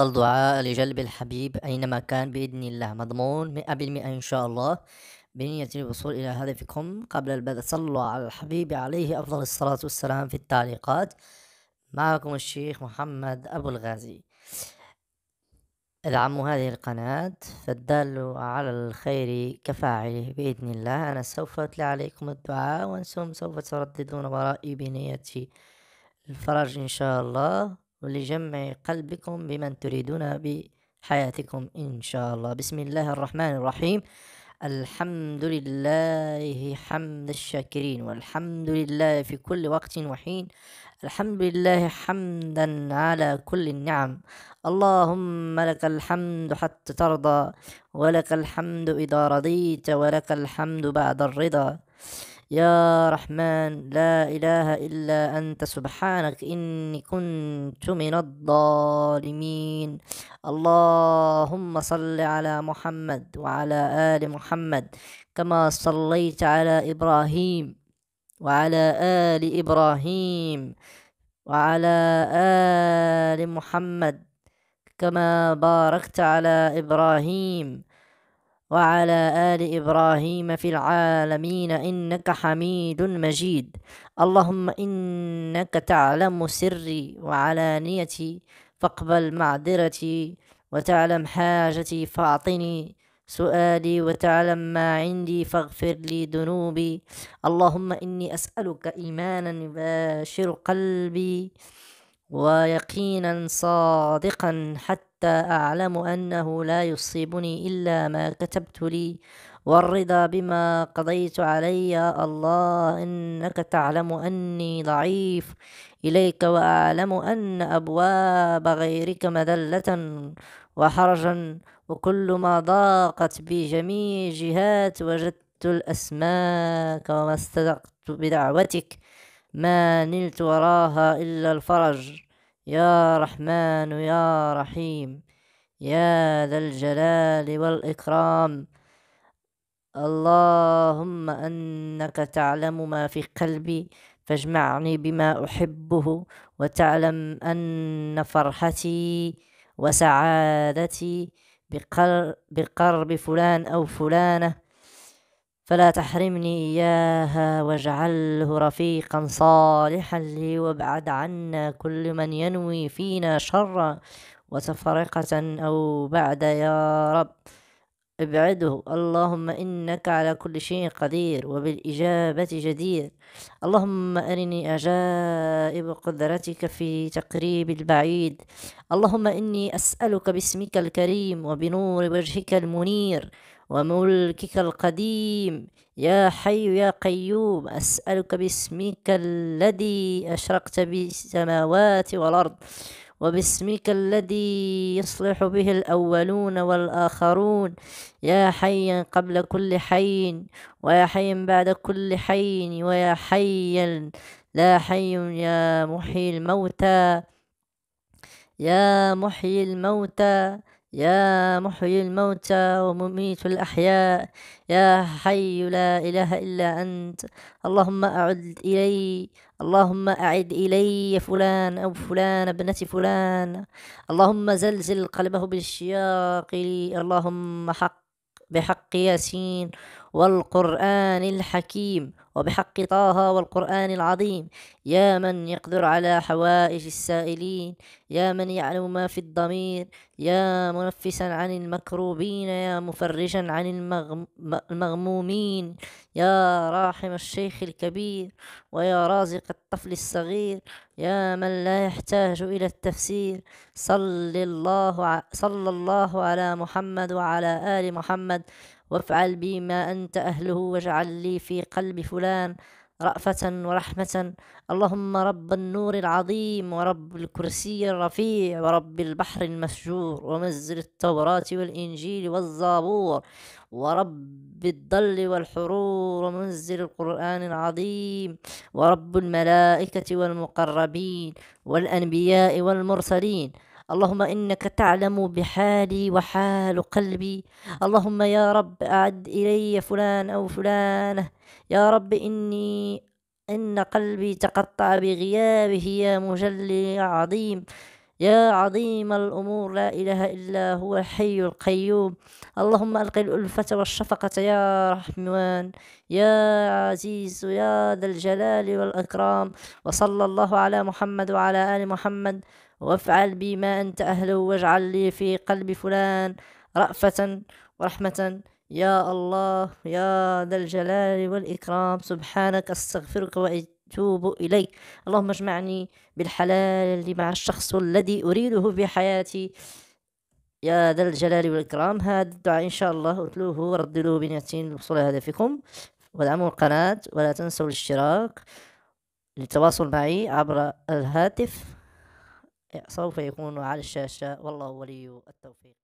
الدعاء لجلب الحبيب أينما كان بإذن الله مضمون مئة بالمئة إن شاء الله بنية الوصول إلى هدفكم قبل البدء صلوا على الحبيب عليه أفضل الصلاة والسلام في التعليقات معكم الشيخ محمد أبو الغازي ادعموا هذه القناة فالدال على الخير كفاعله بإذن الله أنا سوف أتلى عليكم الدعاء وأنتم سوف ترددون ورائي بنية الفرج إن شاء الله ولجمع قلبكم بمن تريدون بحياتكم إن شاء الله بسم الله الرحمن الرحيم الحمد لله حمد الشاكرين والحمد لله في كل وقت وحين الحمد لله حمدا على كل النعم اللهم لك الحمد حتى ترضى ولك الحمد إذا رضيت ولك الحمد بعد الرضا يا رحمن لا إله إلا أنت سبحانك إني كنت من الظالمين اللهم صل على محمد وعلى آل محمد كما صليت على إبراهيم وعلى آل إبراهيم وعلى آل محمد كما باركت على إبراهيم وعلى آل إبراهيم في العالمين إنك حميد مجيد اللهم إنك تعلم سري وعلانيتي فاقبل معذرتي وتعلم حاجتي فأعطني سؤالي وتعلم ما عندي فاغفر لي ذنوبي اللهم إني أسألك إيمانا يباشر قلبي ويقينا صادقا حتى حتى أعلم أنه لا يصيبني إلا ما كتبت لي والرضا بما قضيت علي يا الله إنك تعلم أني ضعيف إليك وأعلم أن أبواب غيرك مذلة وحرجا وكل ما ضاقت بي جميع جهات وجدت الأسماك وما استدقت بدعوتك ما نلت وراها إلا الفرج يا رحمن يا رحيم يا ذا الجلال والإكرام اللهم أنك تعلم ما في قلبي فاجمعني بما أحبه وتعلم أن فرحتي وسعادتي بقرب فلان أو فلانة فلا تحرمني إياها واجعله رفيقا صالحا لي وابعد عنا كل من ينوي فينا شرا وتفرقة أو بعد يا رب ابعده اللهم إنك على كل شيء قدير وبالإجابة جدير اللهم أرني أجائب قدرتك في تقريب البعيد اللهم إني أسألك باسمك الكريم وبنور وجهك المنير وملكك القديم يا حي يا قيوم أسألك باسمك الذي أشرقت بالسماوات والأرض وباسمك الذي يصلح به الأولون والآخرون يا حيا قبل كل حي ويا حيا بعد كل حي ويا حيا لا حي يا محيي الموتى يا محيي الموتى يا محيي الموتى ومميت الأحياء يا حي لا إله إلا أنت اللهم أعد إلي اللهم أعد إلي فلان أو فلان ابنة فلان اللهم زلزل قلبه بالشياق لي اللهم حق بحق ياسين والقرآن الحكيم وبحق طه والقرآن العظيم يا من يقدر على حوائج السائلين يا من يعلم ما في الضمير يا منفسا عن المكروبين يا مفرجا عن المغم المغمومين يا راحم الشيخ الكبير ويا رازق الطفل الصغير يا من لا يحتاج إلى التفسير صلى الله, صلى الله على محمد وعلى آل محمد وافعل بي ما أنت أهله واجعل لي في قلب فلان رأفة ورحمة اللهم رب النور العظيم ورب الكرسي الرفيع ورب البحر المسجور ومنزل التوراة والإنجيل والزبور ورب الضل والحرور ومنزل القرآن العظيم ورب الملائكة والمقربين والأنبياء والمرسلين اللهم إنك تعلم بحالي وحال قلبي اللهم يا رب أعد إلي فلان أو فلانة يا رب إني إن قلبي تقطع بغيابه يا مجلي عظيم يا عظيم الأمور لا إله إلا هو الحي القيوم اللهم ألق الألفة والشفقة يا رحمن يا عزيز يا ذا الجلال والإكرام وصلى الله على محمد وعلى آل محمد وافعل بي ما أنت أهله واجعل لي في قلب فلان رأفة ورحمة يا الله يا ذا الجلال والإكرام سبحانك أستغفرك وأتوب إليك اللهم اجمعني بالحلال مع الشخص الذي أريده في حياتي يا ذا الجلال والإكرام هذا الدعاء إن شاء الله أتلوه وردلوه بنيتين لوصول هدفكم ودعموا القناة ولا تنسوا الاشتراك للتواصل معي عبر الهاتف سوف يكون على الشاشة والله ولي التوفيق